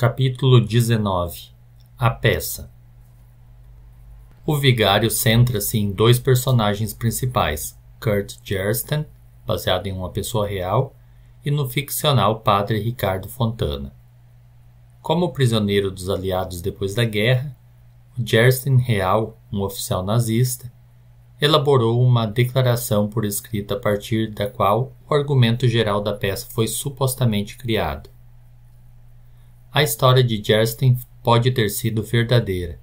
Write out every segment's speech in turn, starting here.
Capítulo 19 A Peça O Vigário centra-se em dois personagens principais, Kurt Gersten, baseado em uma pessoa real, e no ficcional padre Ricardo Fontana. Como prisioneiro dos aliados depois da guerra, o Gersten real, um oficial nazista, elaborou uma declaração por escrita a partir da qual o argumento geral da peça foi supostamente criado. A história de Jerstin pode ter sido verdadeira,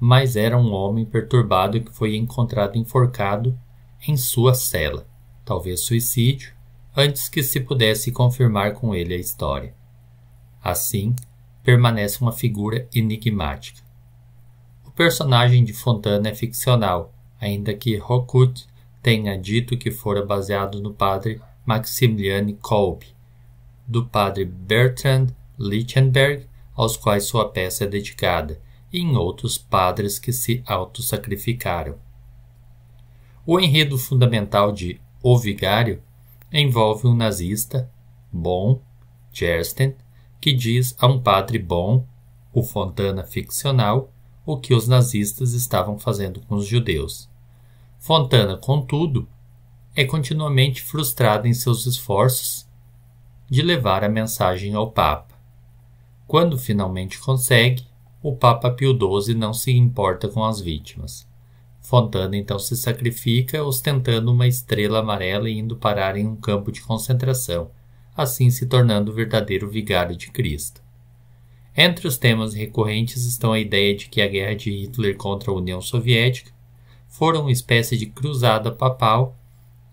mas era um homem perturbado que foi encontrado enforcado em sua cela, talvez suicídio, antes que se pudesse confirmar com ele a história. Assim, permanece uma figura enigmática. O personagem de Fontana é ficcional, ainda que Rokut tenha dito que fora baseado no padre Maximiliane Kolbe, do padre Bertrand Lichtenberg, aos quais sua peça é dedicada, e em outros padres que se autossacrificaram. O enredo fundamental de O Vigário envolve um nazista, bom, Gersten, que diz a um padre bom, o Fontana ficcional, o que os nazistas estavam fazendo com os judeus. Fontana, contudo, é continuamente frustrado em seus esforços de levar a mensagem ao Papa. Quando finalmente consegue, o Papa Pio XII não se importa com as vítimas. Fontana então se sacrifica ostentando uma estrela amarela e indo parar em um campo de concentração, assim se tornando o verdadeiro vigário de Cristo. Entre os temas recorrentes estão a ideia de que a guerra de Hitler contra a União Soviética fora uma espécie de cruzada papal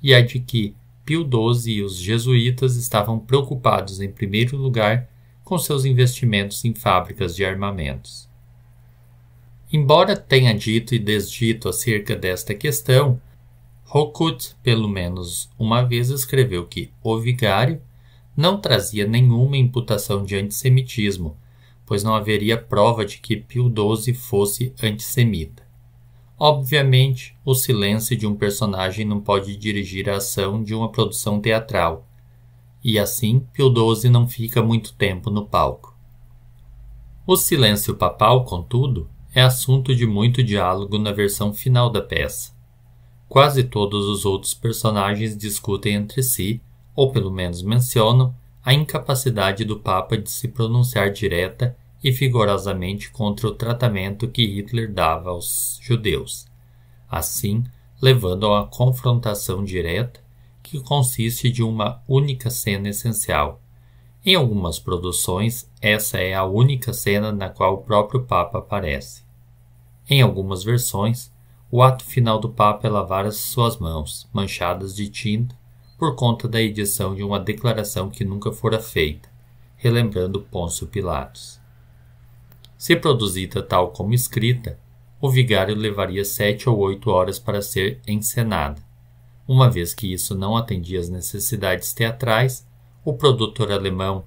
e a de que Pio XII e os jesuítas estavam preocupados, em primeiro lugar, com seus investimentos em fábricas de armamentos. Embora tenha dito e desdito acerca desta questão, Rokut, pelo menos uma vez, escreveu que o vigário não trazia nenhuma imputação de antissemitismo, pois não haveria prova de que Pio XII fosse antissemita. Obviamente, o silêncio de um personagem não pode dirigir a ação de uma produção teatral, e assim Pio XII não fica muito tempo no palco. O silêncio papal, contudo, é assunto de muito diálogo na versão final da peça. Quase todos os outros personagens discutem entre si, ou pelo menos mencionam, a incapacidade do Papa de se pronunciar direta e vigorosamente contra o tratamento que Hitler dava aos judeus, assim levando a uma confrontação direta que consiste de uma única cena essencial. Em algumas produções, essa é a única cena na qual o próprio Papa aparece. Em algumas versões, o ato final do Papa é lavar as suas mãos, manchadas de tinta, por conta da edição de uma declaração que nunca fora feita, relembrando Pôncio Pilatos. Se produzida tal como escrita, o vigário levaria sete ou oito horas para ser encenada, uma vez que isso não atendia às necessidades teatrais, o produtor alemão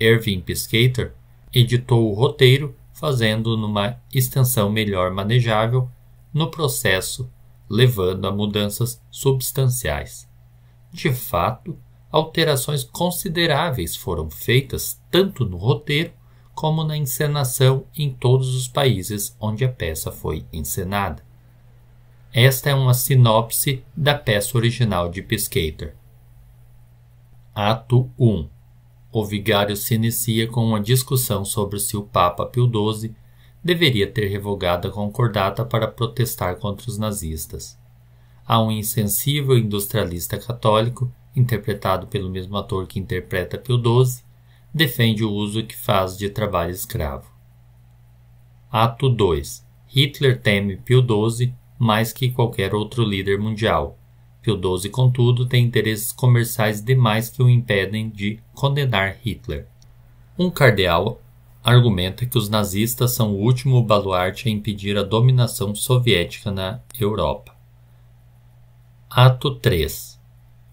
Erwin Piscator editou o roteiro, fazendo numa extensão melhor manejável no processo, levando a mudanças substanciais. De fato, alterações consideráveis foram feitas tanto no roteiro como na encenação em todos os países onde a peça foi encenada. Esta é uma sinopse da peça original de Piscator. Ato 1 O vigário se inicia com uma discussão sobre se o Papa Pio XII deveria ter revogado a concordata para protestar contra os nazistas. Há um insensível industrialista católico, interpretado pelo mesmo ator que interpreta Pio XII, defende o uso que faz de trabalho escravo. Ato 2 Hitler teme Pio XII mais que qualquer outro líder mundial. Pio XII, contudo, tem interesses comerciais demais que o impedem de condenar Hitler. Um cardeal argumenta que os nazistas são o último baluarte a impedir a dominação soviética na Europa. Ato 3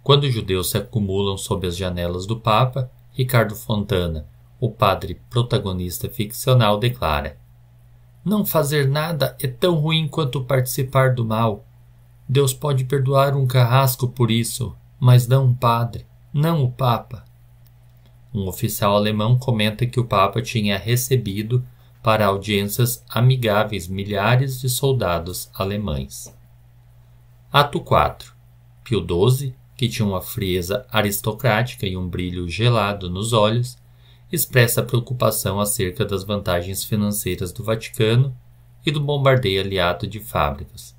Quando os judeus se acumulam sob as janelas do Papa, Ricardo Fontana, o padre protagonista ficcional, declara: não fazer nada é tão ruim quanto participar do mal. Deus pode perdoar um carrasco por isso, mas não um padre, não o Papa. Um oficial alemão comenta que o Papa tinha recebido para audiências amigáveis milhares de soldados alemães. Ato 4. Pio XII, que tinha uma frieza aristocrática e um brilho gelado nos olhos, expressa preocupação acerca das vantagens financeiras do Vaticano e do bombardeio aliado de fábricas.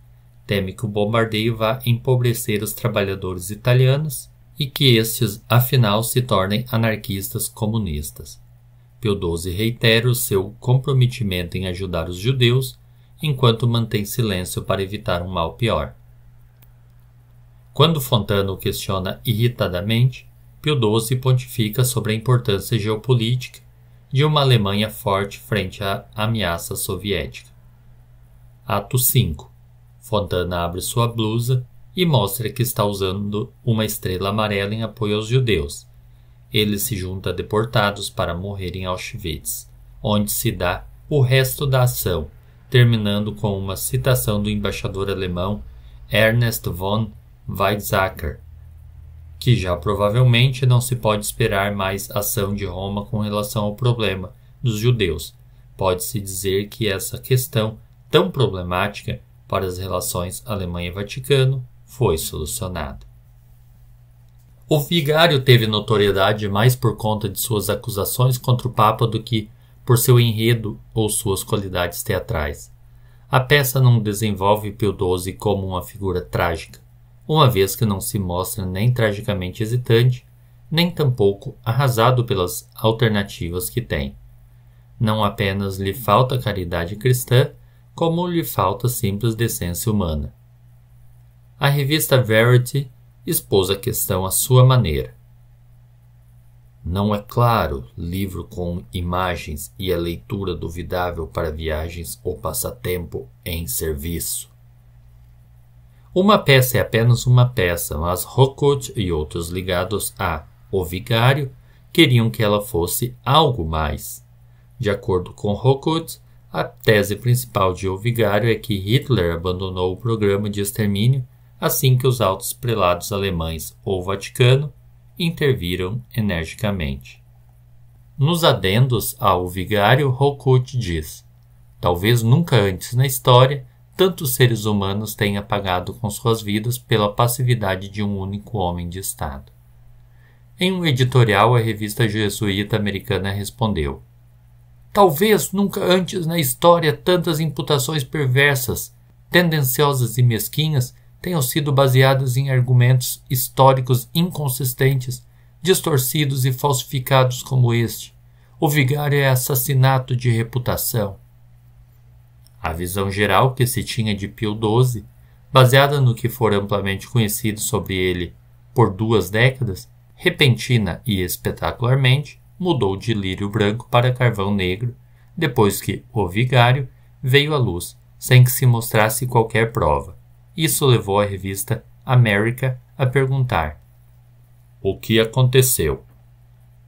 Teme que o bombardeio vá empobrecer os trabalhadores italianos e que estes, afinal, se tornem anarquistas comunistas. Pio XII reitera o seu comprometimento em ajudar os judeus, enquanto mantém silêncio para evitar um mal pior. Quando Fontano questiona irritadamente Pio XII pontifica sobre a importância geopolítica de uma Alemanha forte frente à ameaça soviética. Ato 5. Fontana abre sua blusa e mostra que está usando uma estrela amarela em apoio aos judeus. Ele se junta a deportados para morrer em Auschwitz, onde se dá o resto da ação, terminando com uma citação do embaixador alemão Ernest von Weizsäcker, que já provavelmente não se pode esperar mais ação de Roma com relação ao problema dos judeus. Pode-se dizer que essa questão, tão problemática para as relações Alemanha-Vaticano, foi solucionada. O vigário teve notoriedade mais por conta de suas acusações contra o Papa do que por seu enredo ou suas qualidades teatrais. A peça não desenvolve Pio XII como uma figura trágica, uma vez que não se mostra nem tragicamente hesitante, nem tampouco arrasado pelas alternativas que tem. Não apenas lhe falta caridade cristã, como lhe falta simples decência humana. A revista Verity expôs a questão à sua maneira. Não é claro, livro com imagens e a leitura duvidável para viagens ou passatempo em serviço. Uma peça é apenas uma peça, mas Rocote e outros ligados a O Vigário queriam que ela fosse algo mais. De acordo com Rocote, a tese principal de O Vigário é que Hitler abandonou o programa de extermínio assim que os altos prelados alemães ou Vaticano interviram energicamente. Nos adendos ao Vigário, Rocote diz: Talvez nunca antes na história tantos seres humanos têm pagado com suas vidas pela passividade de um único homem de Estado. Em um editorial, a revista jesuíta americana respondeu: Talvez nunca antes na história tantas imputações perversas, tendenciosas e mesquinhas tenham sido baseadas em argumentos históricos inconsistentes, distorcidos e falsificados como este. O vigário é assassinato de reputação. A visão geral que se tinha de Pio XII, baseada no que for amplamente conhecido sobre ele por duas décadas, repentina e espetacularmente mudou de lírio branco para carvão negro, depois que o vigário veio à luz, sem que se mostrasse qualquer prova. Isso levou a revista América a perguntar: O que aconteceu?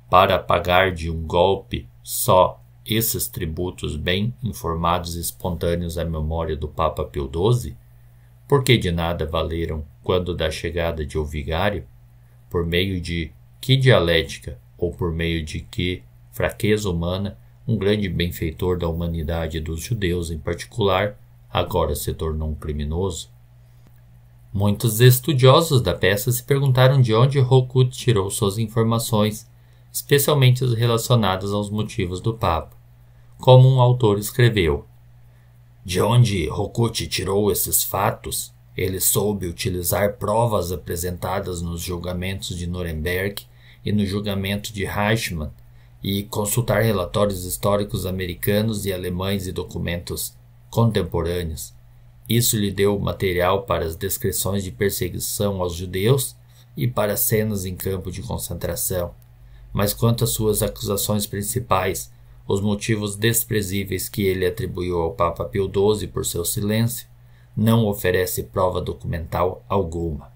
Para apagar de um golpe só esses tributos bem informados e espontâneos à memória do Papa Pio XII, porque de nada valeram quando da chegada de vigário? por meio de que dialética ou por meio de que fraqueza humana, um grande benfeitor da humanidade e dos judeus em particular, agora se tornou um criminoso? Muitos estudiosos da peça se perguntaram de onde Rokut tirou suas informações, especialmente as relacionadas aos motivos do Papa como um autor escreveu. De onde Rokuti tirou esses fatos, ele soube utilizar provas apresentadas nos julgamentos de Nuremberg e no julgamento de Reichmann, e consultar relatórios históricos americanos e alemães e documentos contemporâneos. Isso lhe deu material para as descrições de perseguição aos judeus e para cenas em campo de concentração. Mas quanto às suas acusações principais, os motivos desprezíveis que ele atribuiu ao Papa Pio XII por seu silêncio, não oferece prova documental alguma.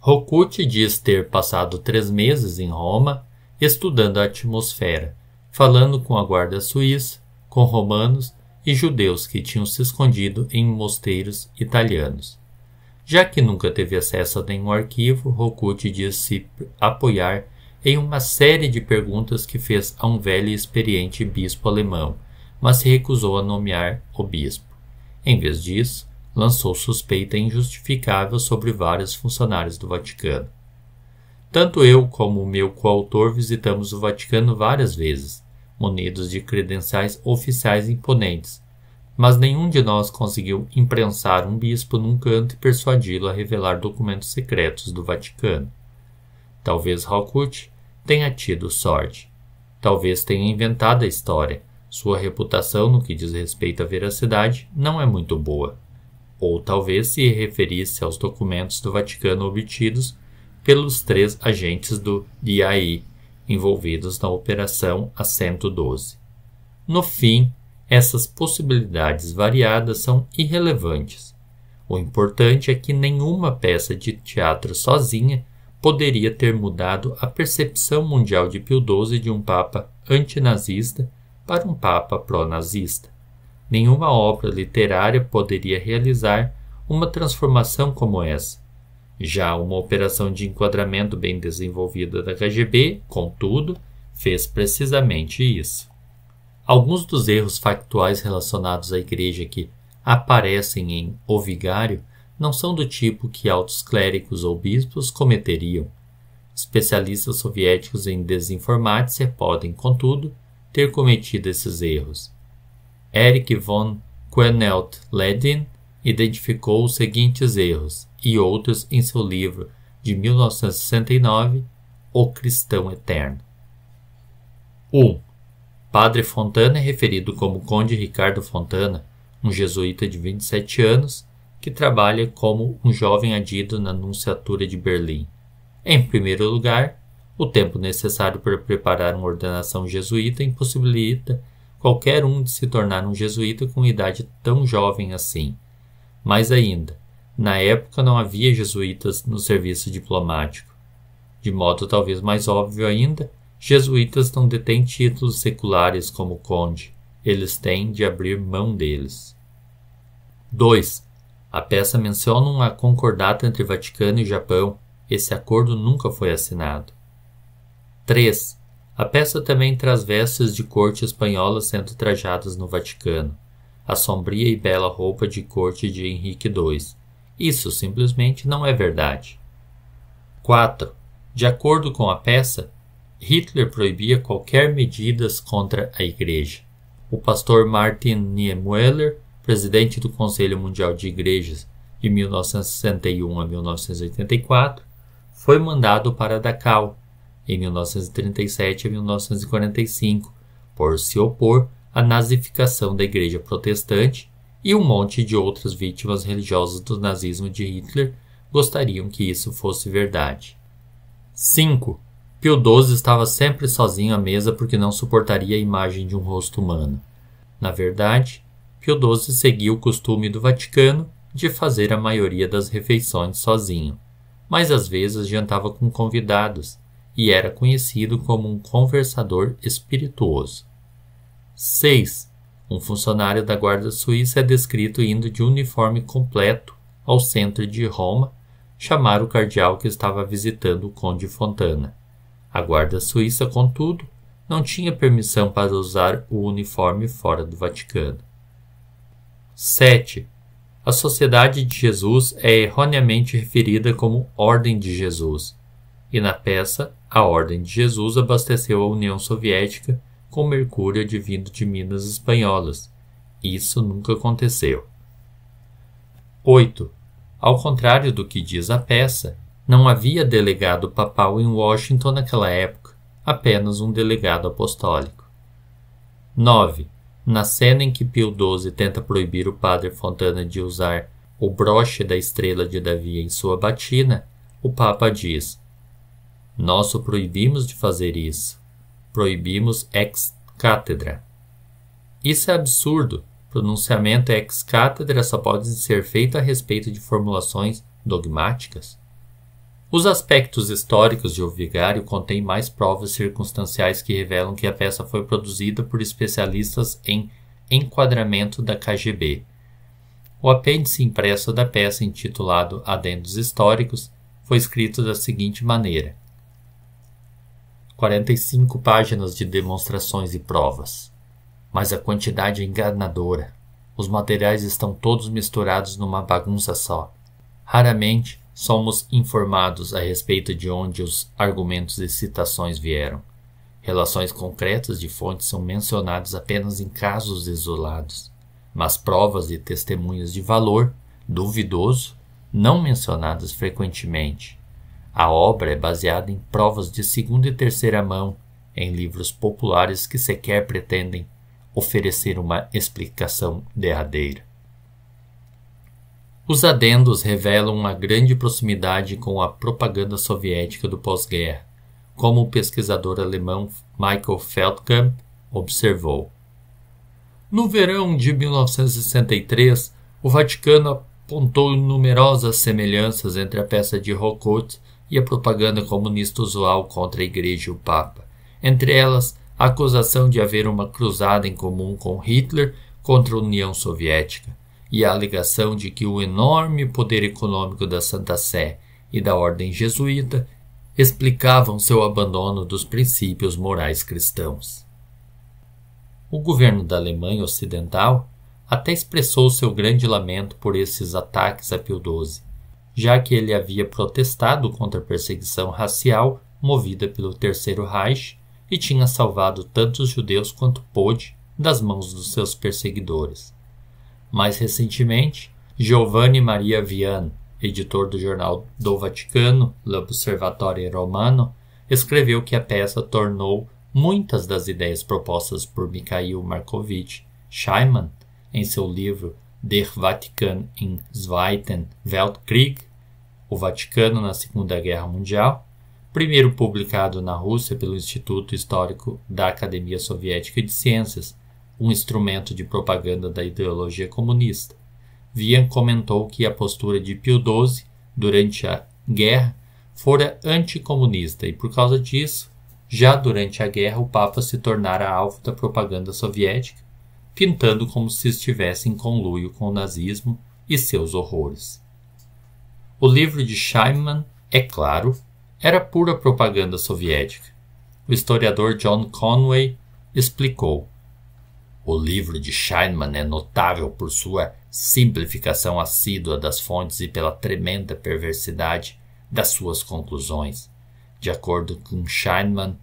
Roccucci diz ter passado três meses em Roma estudando a atmosfera, falando com a guarda suíça, com romanos e judeus que tinham se escondido em mosteiros italianos. Já que nunca teve acesso a nenhum arquivo, Roccucci diz se apoiar em uma série de perguntas que fez a um velho e experiente bispo alemão, mas se recusou a nomear o bispo. Em vez disso, lançou suspeita injustificável sobre vários funcionários do Vaticano. Tanto eu como o meu coautor visitamos o Vaticano várias vezes, munidos de credenciais oficiais imponentes, mas nenhum de nós conseguiu imprensar um bispo num canto e persuadi-lo a revelar documentos secretos do Vaticano. Talvez Halkut tenha tido sorte. Talvez tenha inventado a história. Sua reputação no que diz respeito à veracidade não é muito boa. Ou talvez se referisse aos documentos do Vaticano obtidos pelos três agentes do IAI envolvidos na Operação A112. No fim, essas possibilidades variadas são irrelevantes. O importante é que nenhuma peça de teatro sozinha poderia ter mudado a percepção mundial de Pio XII de um Papa antinazista para um Papa pró-nazista. Nenhuma obra literária poderia realizar uma transformação como essa. Já uma operação de enquadramento bem desenvolvida da KGB, contudo, fez precisamente isso. Alguns dos erros factuais relacionados à Igreja que aparecem em O Vigário não são do tipo que altos clérigos ou bispos cometeriam. Especialistas soviéticos em desinformática podem, contudo, ter cometido esses erros. Erich von Quenelt Ledin identificou os seguintes erros e outros em seu livro de 1969, O Cristão Eterno. 1. Um, Padre Fontana é referido como Conde Ricardo Fontana, um jesuíta de 27 anos que trabalha como um jovem adido na Nunciatura de Berlim. Em primeiro lugar, o tempo necessário para preparar uma ordenação jesuíta impossibilita qualquer um de se tornar um jesuíta com idade tão jovem assim. Mais ainda, na época não havia jesuítas no serviço diplomático. De modo talvez mais óbvio ainda, jesuítas não detêm títulos seculares como conde, eles têm de abrir mão deles. 2. A peça menciona um concordata entre Vaticano e Japão. Esse acordo nunca foi assinado. 3. A peça também traz vestes de corte espanhola sendo trajadas no Vaticano, a sombria e bela roupa de corte de Henrique II. Isso simplesmente não é verdade. 4. De acordo com a peça, Hitler proibia qualquer medidas contra a Igreja. O pastor Martin Niemöller presidente do Conselho Mundial de Igrejas de 1961 a 1984, foi mandado para Dachau em 1937 a 1945 por se opor à nazificação da Igreja Protestante e um monte de outras vítimas religiosas do nazismo de Hitler gostariam que isso fosse verdade. 5. Pio XII estava sempre sozinho à mesa porque não suportaria a imagem de um rosto humano. Na verdade, Pio XII seguiu o costume do Vaticano de fazer a maioria das refeições sozinho, mas às vezes jantava com convidados e era conhecido como um conversador espirituoso. 6. Um funcionário da Guarda Suíça é descrito indo de uniforme completo ao centro de Roma chamar o cardeal que estava visitando o Conde Fontana. A Guarda Suíça, contudo, não tinha permissão para usar o uniforme fora do Vaticano. 7. A Sociedade de Jesus é erroneamente referida como Ordem de Jesus, e na peça, a Ordem de Jesus abasteceu a União Soviética com mercúrio advindo de minas espanholas. Isso nunca aconteceu. 8. Ao contrário do que diz a peça, não havia delegado papal em Washington naquela época, apenas um delegado apostólico. 9. Na cena em que Pio XII tenta proibir o padre Fontana de usar o broche da estrela de Davi em sua batina, o Papa diz: Nós o proibimos de fazer isso. Proibimos ex cátedra. Isso é absurdo. Pronunciamento ex cátedra só pode ser feito a respeito de formulações dogmáticas. Os aspectos históricos de O Vigário contêm mais provas circunstanciais que revelam que a peça foi produzida por especialistas em enquadramento da KGB. O apêndice impresso da peça, intitulado Adendos Históricos, foi escrito da seguinte maneira: 45 páginas de demonstrações e provas. Mas a quantidade é enganadora. Os materiais estão todos misturados numa bagunça só. Raramente Somos informados a respeito de onde os argumentos e citações vieram. Relações concretas de fontes são mencionadas apenas em casos isolados, mas provas e testemunhas de valor duvidoso não mencionadas frequentemente. A obra é baseada em provas de segunda e terceira mão, em livros populares que sequer pretendem oferecer uma explicação derradeira. Os adendos revelam uma grande proximidade com a propaganda soviética do pós-guerra, como o pesquisador alemão Michael Feldkamp observou. No verão de 1963, o Vaticano apontou numerosas semelhanças entre a peça de Rocot e a propaganda comunista usual contra a Igreja e o Papa. Entre elas, a acusação de haver uma cruzada em comum com Hitler contra a União Soviética e a alegação de que o enorme poder econômico da Santa Sé e da ordem jesuíta explicavam seu abandono dos princípios morais cristãos. O governo da Alemanha Ocidental até expressou seu grande lamento por esses ataques a Pio XII, já que ele havia protestado contra a perseguição racial movida pelo Terceiro Reich e tinha salvado tantos judeus quanto pôde das mãos dos seus perseguidores. Mais recentemente, Giovanni Maria Vian, editor do jornal do Vaticano, L'Observatore Romano, escreveu que a peça tornou muitas das ideias propostas por Mikhail Markovitch Scheiman em seu livro Der Vatikan in Zweiten Weltkrieg, O Vaticano na Segunda Guerra Mundial, primeiro publicado na Rússia pelo Instituto Histórico da Academia Soviética de Ciências, um instrumento de propaganda da ideologia comunista. Vian comentou que a postura de Pio XII durante a guerra fora anticomunista e, por causa disso, já durante a guerra o Papa se tornara alvo da propaganda soviética, pintando como se estivesse em conluio com o nazismo e seus horrores. O livro de Scheinman, é claro, era pura propaganda soviética. O historiador John Conway explicou: o livro de Scheinman é notável por sua simplificação assídua das fontes e pela tremenda perversidade das suas conclusões. De acordo com Scheinman,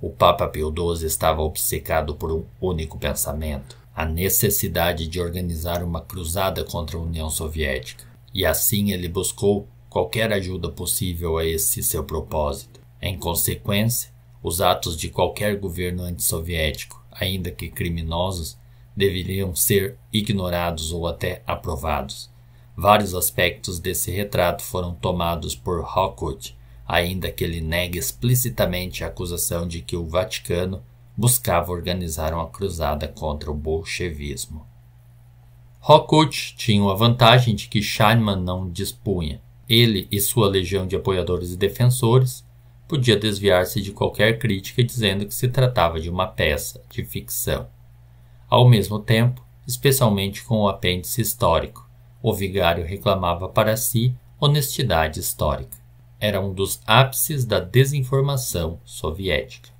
o Papa Pio XII estava obcecado por um único pensamento: a necessidade de organizar uma cruzada contra a União Soviética. E assim ele buscou qualquer ajuda possível a esse seu propósito. Em consequência, os atos de qualquer governo antissoviético ainda que criminosos, deveriam ser ignorados ou até aprovados. Vários aspectos desse retrato foram tomados por Rockwood, ainda que ele negue explicitamente a acusação de que o Vaticano buscava organizar uma cruzada contra o bolchevismo. Rockwood tinha a vantagem de que Scheinman não dispunha. Ele e sua legião de apoiadores e defensores podia desviar-se de qualquer crítica dizendo que se tratava de uma peça de ficção. Ao mesmo tempo, especialmente com o apêndice histórico, o vigário reclamava para si honestidade histórica. Era um dos ápices da desinformação soviética.